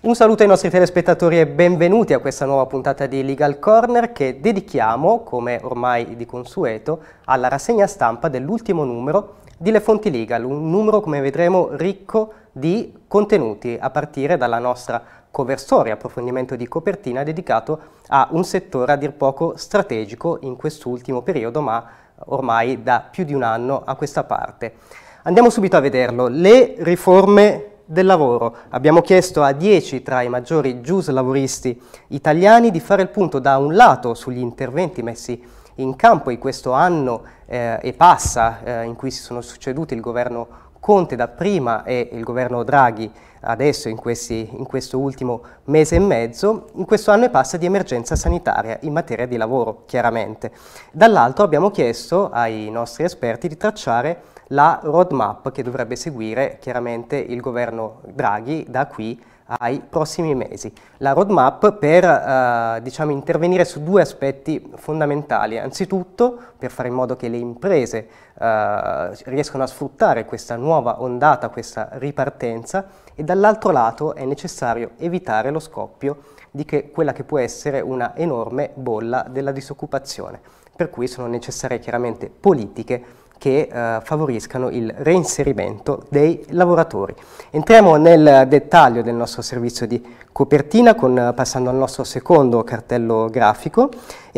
Un saluto ai nostri telespettatori e benvenuti a questa nuova puntata di Legal Corner che dedichiamo, come ormai di consueto, alla rassegna stampa dell'ultimo numero di Le Fonti Legal, un numero come vedremo ricco di contenuti a partire dalla nostra cover story, approfondimento di copertina dedicato a un settore a dir poco strategico in quest'ultimo periodo, ma ormai da più di un anno a questa parte. Andiamo subito a vederlo. Le riforme del lavoro. Abbiamo chiesto a 10 tra i maggiori giuslavoristi italiani di fare il punto da un lato sugli interventi messi in in campo in questo anno eh, e passa eh, in cui si sono succeduti il governo Conte dapprima e il governo Draghi adesso in, questi, in, questo ultimo mese e mezzo, in questo anno e passa di emergenza sanitaria in materia di lavoro, chiaramente. Dall'altro abbiamo chiesto ai nostri esperti di tracciare la roadmap che dovrebbe seguire chiaramente il governo Draghi da qui ai prossimi mesi. La roadmap per eh, diciamo, intervenire su due aspetti fondamentali, anzitutto per fare in modo che le imprese eh, riescano a sfruttare questa nuova ondata, questa ripartenza e dall'altro lato è necessario evitare lo scoppio di che quella che può essere una enorme bolla della disoccupazione, per cui sono necessarie chiaramente politiche che eh, favoriscano il reinserimento dei lavoratori. Entriamo nel dettaglio del nostro servizio di copertina con, eh, passando al nostro secondo cartello grafico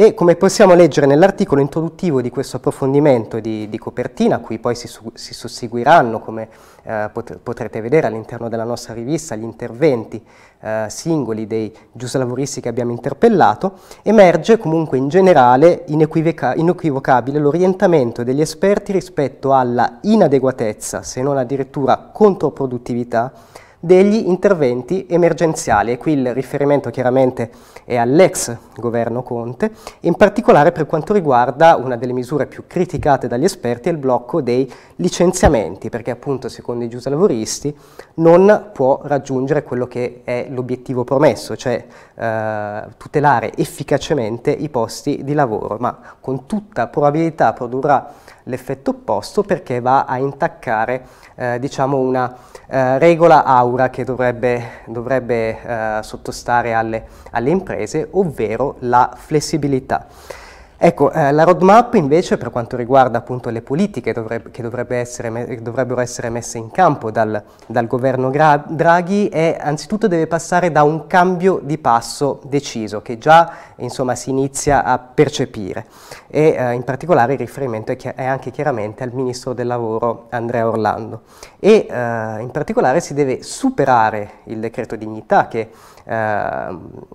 e come possiamo leggere nell'articolo introduttivo di questo approfondimento di, di copertina, a cui poi si, su, si susseguiranno, come eh, potrete vedere all'interno della nostra rivista, gli interventi eh, singoli dei giuslavoristi che abbiamo interpellato, emerge comunque in generale inequivoca, inequivocabile l'orientamento degli esperti rispetto alla inadeguatezza, se non addirittura controproduttività, degli interventi emergenziali e qui il riferimento chiaramente è all'ex governo Conte, in particolare per quanto riguarda una delle misure più criticate dagli esperti è il blocco dei licenziamenti, perché appunto secondo i giuslavoristi non può raggiungere quello che è l'obiettivo promesso, cioè eh, tutelare efficacemente i posti di lavoro, ma con tutta probabilità produrrà l'effetto opposto perché va a intaccare eh, diciamo una eh, regola auto paura che dovrebbe, dovrebbe eh, sottostare alle, alle imprese, ovvero la flessibilità. Ecco, eh, la roadmap invece per quanto riguarda appunto le politiche dovrebbe, che dovrebbe essere, dovrebbero essere messe in campo dal, dal governo Gra Draghi è anzitutto deve passare da un cambio di passo deciso che già insomma si inizia a percepire e eh, in particolare il riferimento è, chi è anche chiaramente al Ministro del Lavoro Andrea Orlando e eh, in particolare si deve superare il decreto dignità che eh,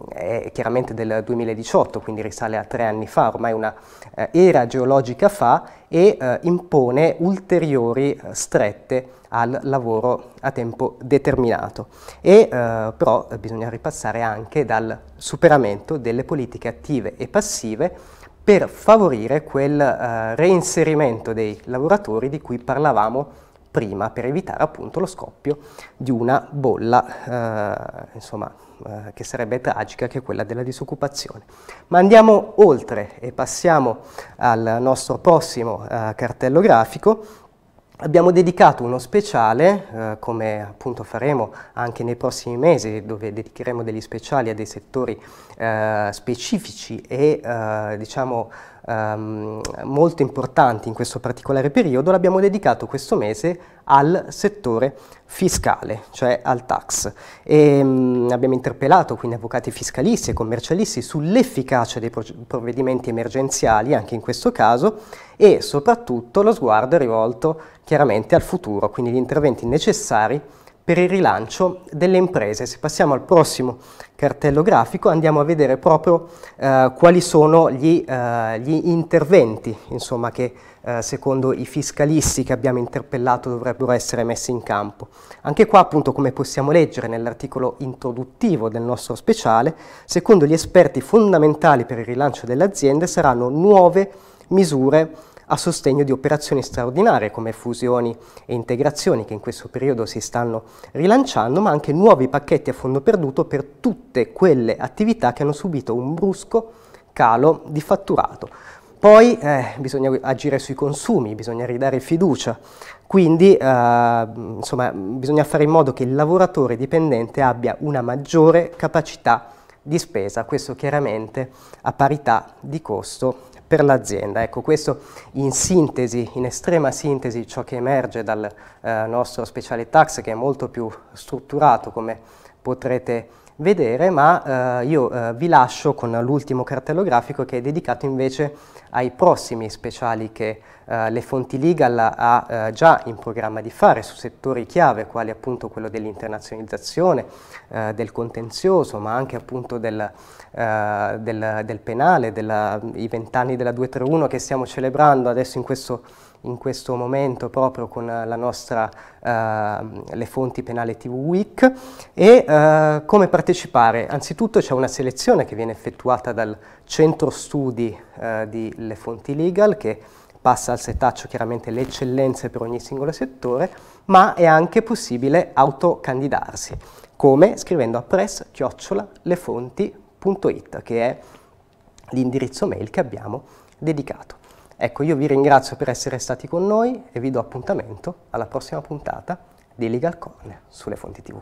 è chiaramente del 2018 quindi risale a tre anni fa ormai una eh, era geologica fa e eh, impone ulteriori eh, strette al lavoro a tempo determinato. E però bisogna ripassare anche dal superamento delle politiche attive e passive per favorire quel reinserimento dei lavoratori di cui parlavamo prima per evitare appunto lo scoppio di una bolla eh, insomma, eh, che sarebbe tragica che è quella della disoccupazione. Ma andiamo oltre e passiamo al nostro prossimo eh, cartello grafico Abbiamo dedicato uno speciale, eh, come appunto faremo anche nei prossimi mesi, dove dedicheremo degli speciali a dei settori eh, specifici e eh, diciamo ehm, molto importanti in questo particolare periodo, l'abbiamo dedicato questo mese al settore fiscale, cioè al tax. E, ehm, mh, abbiamo interpellato quindi avvocati fiscalisti e commercialisti sull'efficacia dei provvedimenti emergenziali, anche in questo caso, e soprattutto lo sguardo è rivolto chiaramente al futuro, quindi gli interventi necessari per il rilancio delle imprese. Se passiamo al prossimo cartello grafico andiamo a vedere proprio eh, quali sono gli, eh, gli interventi insomma, che eh, secondo i fiscalisti che abbiamo interpellato dovrebbero essere messi in campo. Anche qua appunto come possiamo leggere nell'articolo introduttivo del nostro speciale, secondo gli esperti fondamentali per il rilancio delle aziende saranno nuove misure a sostegno di operazioni straordinarie come fusioni e integrazioni che in questo periodo si stanno rilanciando, ma anche nuovi pacchetti a fondo perduto per tutte quelle attività che hanno subito un brusco calo di fatturato. Poi eh, bisogna agire sui consumi, bisogna ridare fiducia, quindi eh, insomma, bisogna fare in modo che il lavoratore dipendente abbia una maggiore capacità di spesa, questo chiaramente a parità di costo per l'azienda. Ecco, questo in sintesi, in estrema sintesi, ciò che emerge dal eh, nostro speciale tax che è molto più strutturato come potrete vedere, vedere, ma eh, io eh, vi lascio con l'ultimo cartello grafico che è dedicato invece ai prossimi speciali che eh, le fonti legal ha eh, già in programma di fare su settori chiave quali appunto quello dell'internazionalizzazione, eh, del contenzioso, ma anche appunto del, eh, del, del penale, della, i vent'anni della 231 che stiamo celebrando adesso in questo in questo momento proprio con eh, la nostra, eh, le fonti penale TV Week e eh, come partecipare. Anzitutto c'è una selezione che viene effettuata dal centro studi eh, di Le Fonti Legal che passa al setaccio chiaramente le eccellenze per ogni singolo settore, ma è anche possibile autocandidarsi, come scrivendo a press-lefonti.it, che è l'indirizzo mail che abbiamo dedicato. Ecco, io vi ringrazio per essere stati con noi e vi do appuntamento alla prossima puntata di Legal Corner sulle fonti TV.